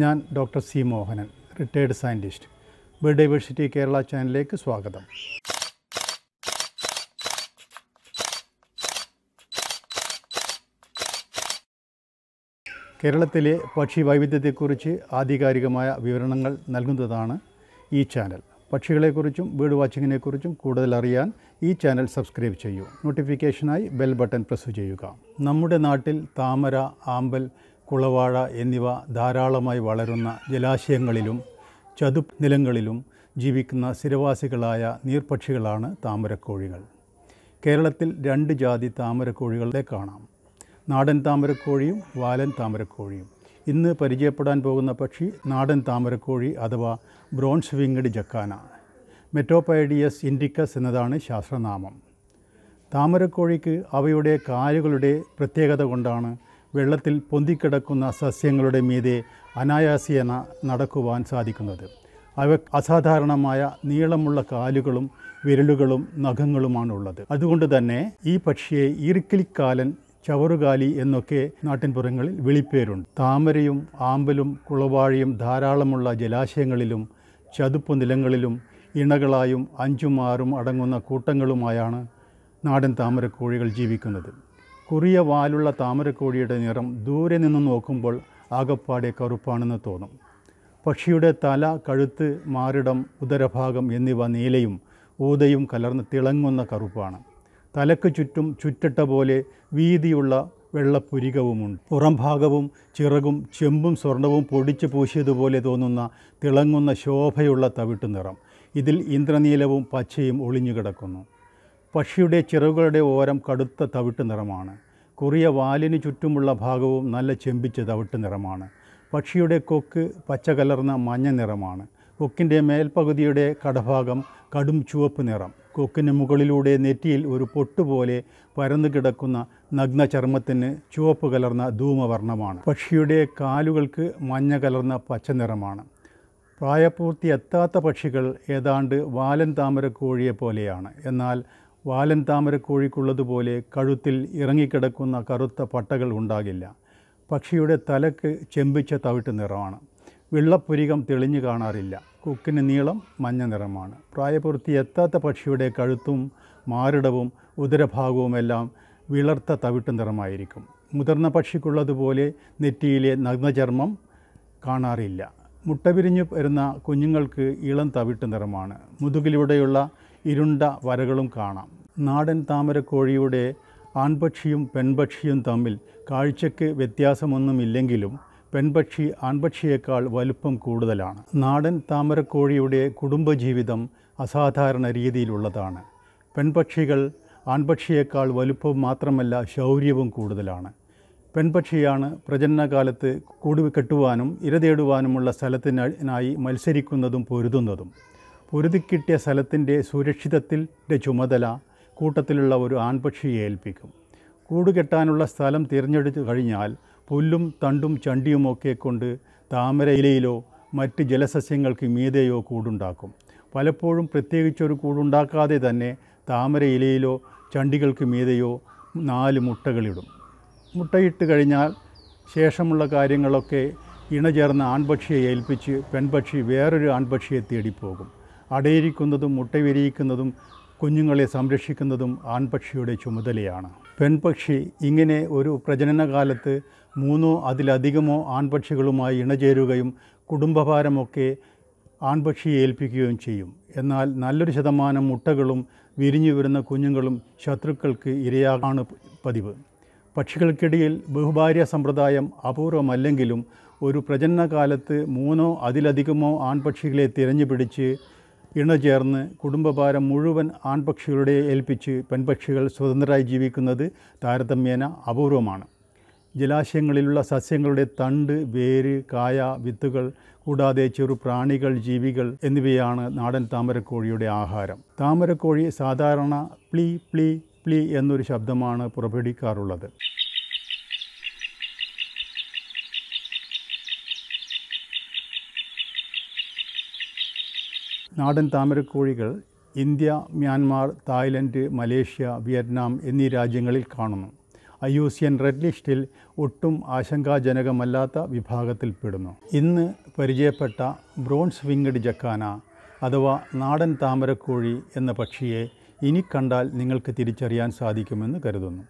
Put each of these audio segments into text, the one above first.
ഞാൻ doctor C Mohanan retired scientist biodiversity Kerala ചാനലിലേക്ക് സ്വാഗതം കേരളത്തിലെ പക്ഷി വൈവിധ്യത്തെക്കുറിച്ച് ആധികാരികമായ വിവരണങ്ങൾ നൽകുന്നതാണ് ഈ ചാനൽ പക്ഷികളെക്കുറിച്ചും ബേർഡ് വാച്ചിങ്ങിനെക്കുറിച്ചും കൂടുതൽ അറിയാൻ ഈ ചാനൽ സബ്സ്ക്രൈബ് ചെയ്യൂ നോട്ടിഫിക്കേഷനായി ബെൽ ബട്ടൺ പ്രസ് ചെയ്യുക നമ്മുടെ നാട്ടിൽ താമര ആമ്പൽ കുളവാഴ എന്നിവ ധാരാളമായി വളരുന്ന ജലാശയങ്ങളിലും ചതുപ്പ് നിലങ്ങളിലും ജീവിക്കുന്ന സ്ഥിരവാസികളായ നീർപക്ഷികളാണ് താമരക്കോഴികൾ കേരളത്തിൽ രണ്ട് ജാതി താമരക്കോഴികളെ കാണാം നാടൻ താമരക്കോഴിയും വാലൻ താമരക്കോഴിയും ഇന്ന് പരിചയപ്പെടാൻ പോകുന്ന പക്ഷി നാടൻ താമരക്കോഴി അഥവാ bronze winged jacana Metopidius indicus എന്നതാണ് ശാസ്ത്രനാമം താമരക്കോഴിക്ക് അവയുടെ കാലുകളുടെ പ്രത്യേകത കൊണ്ടാണ് വെള്ളത്തിൽ പൊന്തിക്കിടക്കുന്ന സസ്യങ്ങളുടെ മീതെ അനായാസേന നടക്കുവാൻ സാധിക്കുന്നത് അവ അസാധാരണമായ നീളമുള്ള കാലുകളും വിരലുകളും നഖങ്ങളുമാണുള്ളത് അതുകൊണ്ട് തന്നെ ഈ പക്ഷിയെ ഈർക്കിളിക്കാലൻ ചവറുകാലി എന്നൊക്കെ നാട്ടിൻപുറങ്ങളിൽ വിളിപ്പേരുണ്ട് താമരയും ആമ്പലും കുളവാഴയും ധാരാളമുള്ള ജലാശയങ്ങളിലും ചതുപ്പ് നിലങ്ങളിലും ഇണകളായും അഞ്ചും ആറും അടങ്ങുന്ന കൂട്ടങ്ങളുമായാണ് നാടൻ താമരക്കോഴികൾ ജീവിക്കുന്നത് കുറിയ വാലുള്ള താമരക്കോഴിയുടെ നിറം ദൂരെ നിന്ന് നോക്കുമ്പോൾ ആകപ്പാടെ കറുപ്പാണെന്ന് തോന്നും പക്ഷിയുടെ തല കഴുത്ത് മാറിടം ഉദരഭാഗം എന്നിവ നീലയും ഊതയും കലർന്ന് തിളങ്ങുന്ന കറുപ്പാണ് തലക്ക് ചുറ്റും ചുറ്റിട്ട പോലെ വീതിയുള്ള വെള്ളപ്പുരികവുമുണ്ട് പുറംഭാഗവും ചിറകും ചെമ്പും സ്വർണവും പൊടിച്ചു പൂശിയതുപോലെ തോന്നുന്ന തിളങ്ങുന്ന ശോഭയുള്ള തവിട്ടു നിറം ഇതിൽ ഇന്ദ്രനീലവും പച്ചയും ഒളിഞ്ഞു കിടക്കുന്നു പക്ഷിയുടെ ചിറകുകളുടെ ഓരം കടുത്ത തവിട്ട് നിറമാണ് കുറിയ വാലിന് ചുറ്റുമുള്ള ഭാഗവും നല്ല ചെമ്പിച്ച തവിട്ട് നിറമാണ് പക്ഷിയുടെ കൊക്ക് പച്ച കലർന്ന മഞ്ഞ നിറമാണ് കൊക്കിൻ്റെ മേൽപ്പകുതിയുടെ കടഭാഗം കടും ചുവപ്പ് നിറം കൊക്കിന് മുകളിലൂടെ നെറ്റിയിൽ ഒരു പൊട്ടുപോലെ പരന്നു കിടക്കുന്ന നഗ്ന ചർമ്മത്തിന് ചുവപ്പ് കലർന്ന ധൂമവർണ്ണമാണ് പക്ഷിയുടെ കാലുകൾക്ക് മഞ്ഞ കലർന്ന പച്ച നിറമാണ് പ്രായപൂർത്തിയെത്താത്ത പക്ഷികൾ ഏതാണ്ട് വാലൻ താമരക്കോഴിയെ പോലെയാണ് എന്നാൽ വാലൻ താമരക്കോഴിക്കുള്ളതുപോലെ കഴുത്തിൽ ഇറങ്ങിക്കിടക്കുന്ന കറുത്ത പട്ടകൾ ഉണ്ടാകില്ല പക്ഷിയുടെ തലക്ക് ചെമ്പിച്ച തവിട്ട് നിറമാണ് വെള്ളപ്പുരികം തെളിഞ്ഞു കാണാറില്ല കൊക്കിന് നീളം മഞ്ഞ നിറമാണ് പ്രായപൂർത്തി എത്താത്ത പക്ഷിയുടെ കഴുത്തും മാരടവും ഉദരഭാഗവുമെല്ലാം വിളർത്ത തവിട്ട് നിറമായിരിക്കും മുതിർന്ന പക്ഷിക്കുള്ളതുപോലെ നെറ്റിയിലെ നഗ്നചർമ്മം കാണാറില്ല മുട്ട വിരിഞ്ഞു വരുന്ന കുഞ്ഞുങ്ങൾക്ക് ഇളം തവിട്ട് നിറമാണ് മുതുകിലൂടെയുള്ള ഇരുണ്ട വരകളും കാണാം നാടൻ താമരക്കോഴിയുടെ ആൺപക്ഷിയും പെൺപക്ഷിയും തമ്മിൽ കാഴ്ചയ്ക്ക് വ്യത്യാസമൊന്നുമില്ലെങ്കിലും പെൺപക്ഷി ആൺപക്ഷിയേക്കാൾ വലുപ്പം കൂടുതലാണ് നാടൻ താമരക്കോഴിയുടെ കുടുംബജീവിതം അസാധാരണ രീതിയിലുള്ളതാണ് പെൺപക്ഷികൾ ആൺപക്ഷിയേക്കാൾ വലുപ്പം മാത്രമല്ല ശൗര്യവും കൂടുതലാണ് പെൺപക്ഷിയാണ് പ്രജനനകാലത്ത് കെട്ടുവാനും ഇരതേടുവാനുമുള്ള സ്ഥലത്തിനായി മത്സരിക്കുന്നതും പൊരുതുന്നതും പൊരുതിക്കിട്ടിയ സ്ഥലത്തിൻ്റെ സുരക്ഷിതത്തിൻ്റെ ചുമതല കൂട്ടത്തിലുള്ള ഒരു ആൺപക്ഷിയെ ഏൽപ്പിക്കും കൂടുകെട്ടാനുള്ള സ്ഥലം തിരഞ്ഞെടുത്തു കഴിഞ്ഞാൽ പുല്ലും തണ്ടും ചണ്ടിയുമൊക്കെ കൊണ്ട് താമര ഇലയിലോ മറ്റ് ജലസസ്യങ്ങൾക്ക് മീതെയോ കൂടുണ്ടാക്കും പലപ്പോഴും പ്രത്യേകിച്ചൊരു കൂടുണ്ടാക്കാതെ തന്നെ താമര ഇലയിലോ ചണ്ടികൾക്ക് മീതെയോ നാല് മുട്ടകളിടും മുട്ടയിട്ട് കഴിഞ്ഞാൽ ശേഷമുള്ള കാര്യങ്ങളൊക്കെ ഇണചേർന്ന ആൺപക്ഷിയെ ഏൽപ്പിച്ച് പെൺപക്ഷി വേറൊരു ആൺപക്ഷിയെ തേടിപ്പോകും അടയിരിക്കുന്നതും മുട്ടവിരിയിക്കുന്നതും കുഞ്ഞുങ്ങളെ സംരക്ഷിക്കുന്നതും ആൺപക്ഷിയുടെ ചുമതലയാണ് പെൺപക്ഷി ഇങ്ങനെ ഒരു പ്രജനനകാലത്ത് മൂന്നോ അതിലധികമോ ആൺപക്ഷികളുമായി ഇണചേരുകയും കുടുംബഭാരമൊക്കെ ആൺപക്ഷിയെ ഏൽപ്പിക്കുകയും ചെയ്യും എന്നാൽ നല്ലൊരു ശതമാനം മുട്ടകളും വിരിഞ്ഞു വരുന്ന കുഞ്ഞുങ്ങളും ശത്രുക്കൾക്ക് ഇരയാണ് പതിവ് പക്ഷികൾക്കിടയിൽ ബഹുഭാര്യ സമ്പ്രദായം അപൂർവമല്ലെങ്കിലും ഒരു പ്രജനനകാലത്ത് മൂന്നോ അതിലധികമോ ആൺപക്ഷികളെ തിരഞ്ഞു പിടിച്ച് ഇണചേർന്ന് കുടുംബഭാരം മുഴുവൻ ആൺപക്ഷികളുടെ ഏൽപ്പിച്ച് പെൺപക്ഷികൾ സ്വതന്ത്രരായി ജീവിക്കുന്നത് താരതമ്യേന അപൂർവമാണ് ജലാശയങ്ങളിലുള്ള സസ്യങ്ങളുടെ തണ്ട് വേര് കായ വിത്തുകൾ കൂടാതെ ചെറു പ്രാണികൾ ജീവികൾ എന്നിവയാണ് നാടൻ താമരക്കോഴിയുടെ ആഹാരം താമരക്കോഴി സാധാരണ പ്ലി പ്ലി പ്ലി എന്നൊരു ശബ്ദമാണ് പുറപ്പെടിക്കാറുള്ളത് നാടൻ താമരക്കോഴികൾ India Myanmar Thailand Malaysia Vietnam എന്നീ രാജ്യങ്ങളിൽ കാണുന്നു I U C N red ലിസ്റ്റിൽ ഒട്ടും ആശങ്കാജനകമല്ലാത്ത വിഭാഗത്തിൽപ്പെടുന്നു ഇന്ന് പരിചയപ്പെട്ട ബ്രോൺസ് വിംഗഡ് ജക്കാന അഥവാ നാടൻ താമരക്കോഴി എന്ന പക്ഷിയെ ഇനി കണ്ടാൽ നിങ്ങൾക്ക് തിരിച്ചറിയാൻ സാധിക്കുമെന്ന് കരുതുന്നു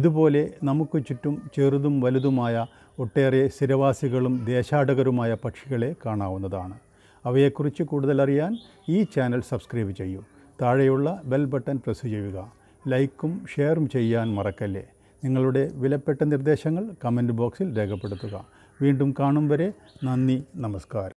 ഇതുപോലെ നമുക്ക് ചുറ്റും ചെറുതും വലുതുമായ ഒട്ടേറെ സ്ഥിരവാസികളും ദേശാടകരുമായ പക്ഷികളെ കാണാവുന്നതാണ് അവയെക്കുറിച്ച് കൂടുതലറിയാൻ ഈ ചാനൽ സബ്സ്ക്രൈബ് ചെയ്യൂ താഴെയുള്ള ബെൽ ബട്ടൺ പ്രസ് ചെയ്യുക ലൈക്കും ഷെയറും ചെയ്യാൻ മറക്കല്ലേ നിങ്ങളുടെ വിലപ്പെട്ട നിർദ്ദേശങ്ങൾ കമൻറ്റ് ബോക്സിൽ രേഖപ്പെടുത്തുക വീണ്ടും കാണും വരെ നന്ദി നമസ്കാരം